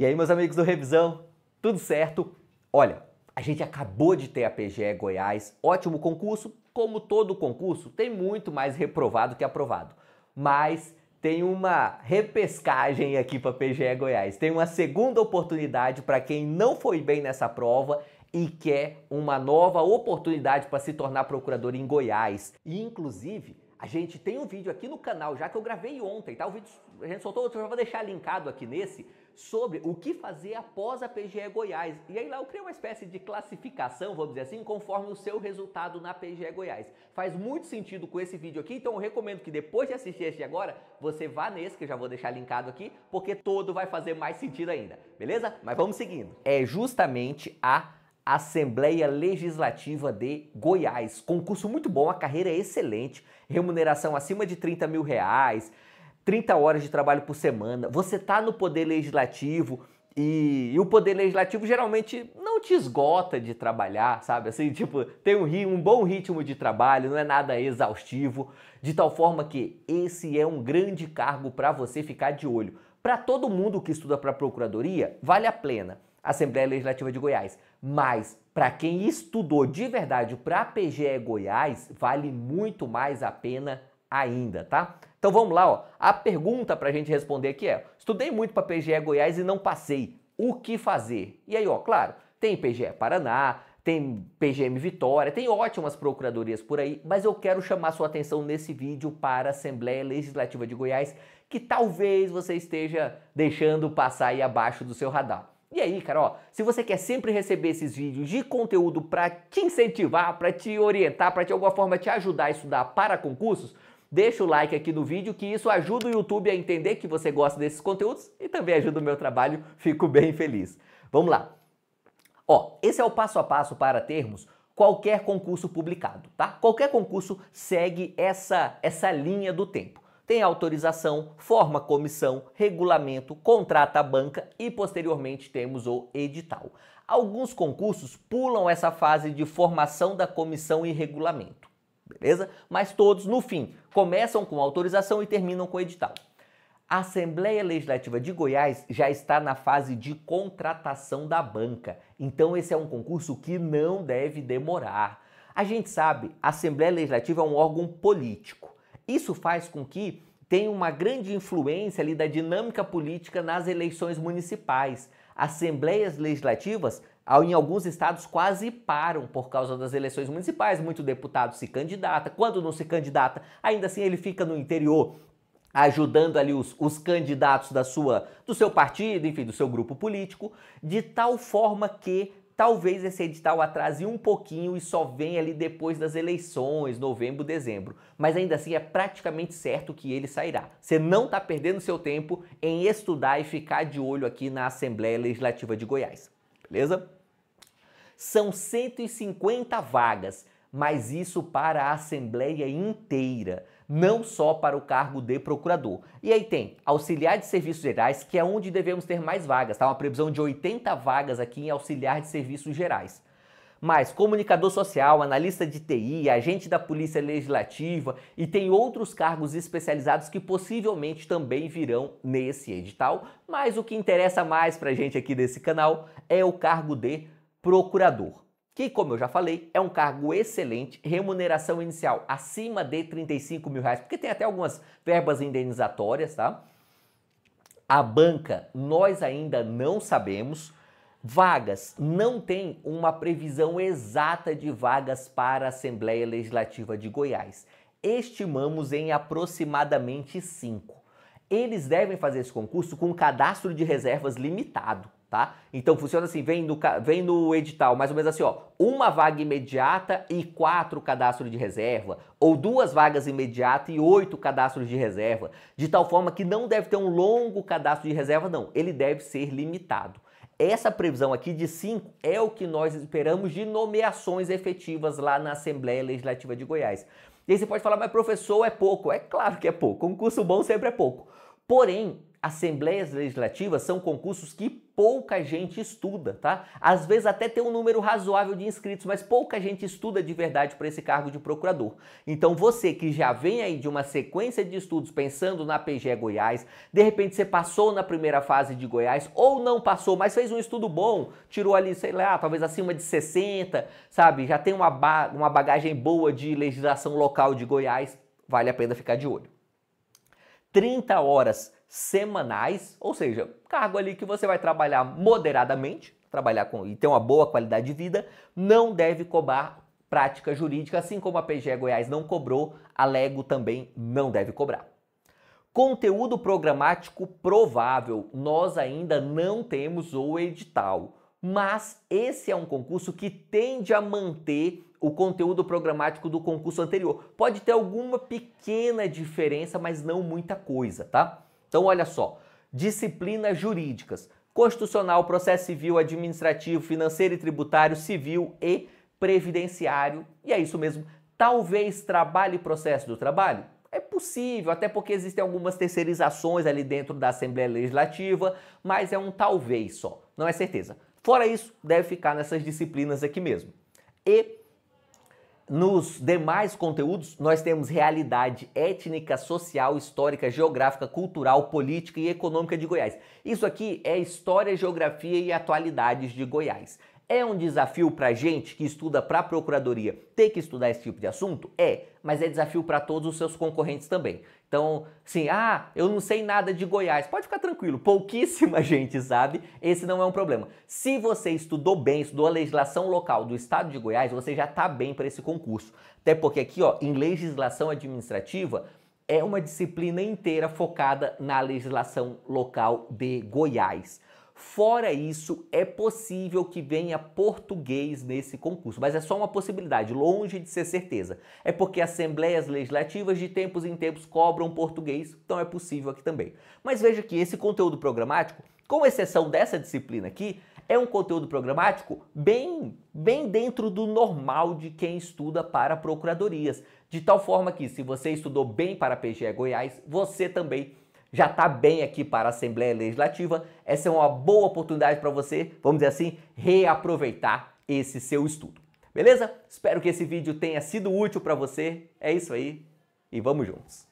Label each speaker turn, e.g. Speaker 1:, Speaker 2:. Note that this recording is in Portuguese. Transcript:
Speaker 1: E aí, meus amigos do Revisão, tudo certo? Olha, a gente acabou de ter a PGE Goiás, ótimo concurso. Como todo concurso, tem muito mais reprovado que aprovado. Mas tem uma repescagem aqui para a PGE Goiás. Tem uma segunda oportunidade para quem não foi bem nessa prova e quer uma nova oportunidade para se tornar procurador em Goiás. E, inclusive, a gente tem um vídeo aqui no canal, já que eu gravei ontem, tá? O vídeo a gente soltou outro, eu vou deixar linkado aqui nesse, sobre o que fazer após a PGE Goiás. E aí lá eu criei uma espécie de classificação, vamos dizer assim, conforme o seu resultado na PGE Goiás. Faz muito sentido com esse vídeo aqui, então eu recomendo que depois de assistir este agora, você vá nesse, que eu já vou deixar linkado aqui, porque todo vai fazer mais sentido ainda, beleza? Mas vamos seguindo. É justamente a Assembleia Legislativa de Goiás. Concurso muito bom, a carreira é excelente, remuneração acima de 30 mil reais, 30 horas de trabalho por semana. Você está no Poder Legislativo e, e, o Poder Legislativo geralmente não te esgota de trabalhar, sabe? Assim, tipo, tem um, um bom ritmo de trabalho, não é nada exaustivo, de tal forma que esse é um grande cargo para você ficar de olho. Para todo mundo que estuda para a procuradoria, vale a pena. Assembleia Legislativa de Goiás. Mas, para quem estudou de verdade para a PGE Goiás, vale muito mais a pena ainda, tá? Então vamos lá, ó. A pergunta para a gente responder aqui é: estudei muito para PGE Goiás e não passei. O que fazer? E aí, ó, claro, tem PGE Paraná, tem PGM Vitória, tem ótimas procuradorias por aí, mas eu quero chamar sua atenção nesse vídeo para a Assembleia Legislativa de Goiás, que talvez você esteja deixando passar aí abaixo do seu radar. E aí, cara, ó, se você quer sempre receber esses vídeos de conteúdo para te incentivar, para te orientar, para de alguma forma te ajudar a estudar para concursos, deixa o like aqui no vídeo que isso ajuda o YouTube a entender que você gosta desses conteúdos e também ajuda o meu trabalho. Fico bem feliz. Vamos lá. Ó, esse é o passo a passo para termos qualquer concurso publicado, tá? Qualquer concurso segue essa essa linha do tempo tem autorização, forma comissão, regulamento, contrata a banca e posteriormente temos o edital. Alguns concursos pulam essa fase de formação da comissão e regulamento, beleza? Mas todos, no fim, começam com autorização e terminam com edital. A Assembleia Legislativa de Goiás já está na fase de contratação da banca, então esse é um concurso que não deve demorar. A gente sabe, a Assembleia Legislativa é um órgão político. Isso faz com que tenha uma grande influência ali da dinâmica política nas eleições municipais. Assembleias legislativas em alguns estados quase param por causa das eleições municipais. Muito deputado se candidata, quando não se candidata, ainda assim ele fica no interior ajudando ali os, os candidatos da sua do seu partido, enfim, do seu grupo político, de tal forma que Talvez esse edital atrase um pouquinho e só venha ali depois das eleições, novembro, dezembro. Mas ainda assim é praticamente certo que ele sairá. Você não está perdendo seu tempo em estudar e ficar de olho aqui na Assembleia Legislativa de Goiás, beleza? São 150 vagas, mas isso para a Assembleia inteira não só para o cargo de procurador. E aí tem auxiliar de serviços gerais, que é onde devemos ter mais vagas, tá? Uma previsão de 80 vagas aqui em auxiliar de serviços gerais. Mas comunicador social, analista de TI, agente da Polícia Legislativa e tem outros cargos especializados que possivelmente também virão nesse edital. Mas o que interessa mais pra gente aqui desse canal é o cargo de procurador que, como eu já falei, é um cargo excelente, remuneração inicial acima de 35 mil reais, porque tem até algumas verbas indenizatórias, tá? A banca, nós ainda não sabemos. Vagas, não tem uma previsão exata de vagas para a Assembleia Legislativa de Goiás. Estimamos em aproximadamente cinco. Eles devem fazer esse concurso com um cadastro de reservas limitado tá? Então funciona assim, vem no, vem no edital, mais ou menos assim, ó, uma vaga imediata e quatro cadastros de reserva, ou duas vagas imediatas e oito cadastros de reserva, de tal forma que não deve ter um longo cadastro de reserva, não, ele deve ser limitado. Essa previsão aqui de 5 é o que nós esperamos de nomeações efetivas lá na Assembleia Legislativa de Goiás. E aí você pode falar, mas professor, é pouco. É claro que é pouco. Um curso bom sempre é pouco. Porém, assembleias legislativas são concursos que pouca gente estuda, tá? Às vezes até tem um número razoável de inscritos, mas pouca gente estuda de verdade para esse cargo de procurador. Então você que já vem aí de uma sequência de estudos pensando na PGE Goiás, de repente você passou na primeira fase de Goiás ou não passou, mas fez um estudo bom, tirou ali, sei lá, talvez acima de 60, sabe? Já tem uma, ba uma bagagem boa de legislação local de Goiás, vale a pena ficar de olho. 30 horas semanais, ou seja, cargo ali que você vai trabalhar moderadamente, trabalhar com e ter uma boa qualidade de vida, não deve cobrar prática jurídica, assim como a PGE Goiás não cobrou, a Lego também não deve cobrar. Conteúdo programático provável, nós ainda não temos o edital, mas esse é um concurso que tende a manter o conteúdo programático do concurso anterior. Pode ter alguma pequena diferença, mas não muita coisa, tá? Então, olha só: disciplinas jurídicas, constitucional, processo civil, administrativo, financeiro e tributário, civil e previdenciário. E é isso mesmo. Talvez trabalho e processo do trabalho? É possível, até porque existem algumas terceirizações ali dentro da Assembleia Legislativa, mas é um talvez só, não é certeza. Fora isso, deve ficar nessas disciplinas aqui mesmo. E nos demais conteúdos, nós temos realidade étnica, social, histórica, geográfica, cultural, política e econômica de Goiás. Isso aqui é história, geografia e atualidades de Goiás. É um desafio para gente que estuda para a procuradoria ter que estudar esse tipo de assunto? É, mas é desafio para todos os seus concorrentes também. Então, sim, ah, eu não sei nada de Goiás. Pode ficar tranquilo, pouquíssima gente sabe, esse não é um problema. Se você estudou bem, estudou a legislação local do estado de Goiás, você já está bem para esse concurso. Até porque aqui, ó, em legislação administrativa, é uma disciplina inteira focada na legislação local de Goiás. Fora isso, é possível que venha português nesse concurso, mas é só uma possibilidade, longe de ser certeza. É porque assembleias legislativas de tempos em tempos cobram português, então é possível aqui também. Mas veja que esse conteúdo programático, com exceção dessa disciplina aqui, é um conteúdo programático bem, bem dentro do normal de quem estuda para procuradorias. De tal forma que, se você estudou bem para PGE Goiás, você também já está bem aqui para a Assembleia Legislativa. Essa é uma boa oportunidade para você, vamos dizer assim, reaproveitar esse seu estudo. Beleza? Espero que esse vídeo tenha sido útil para você. É isso aí e vamos juntos.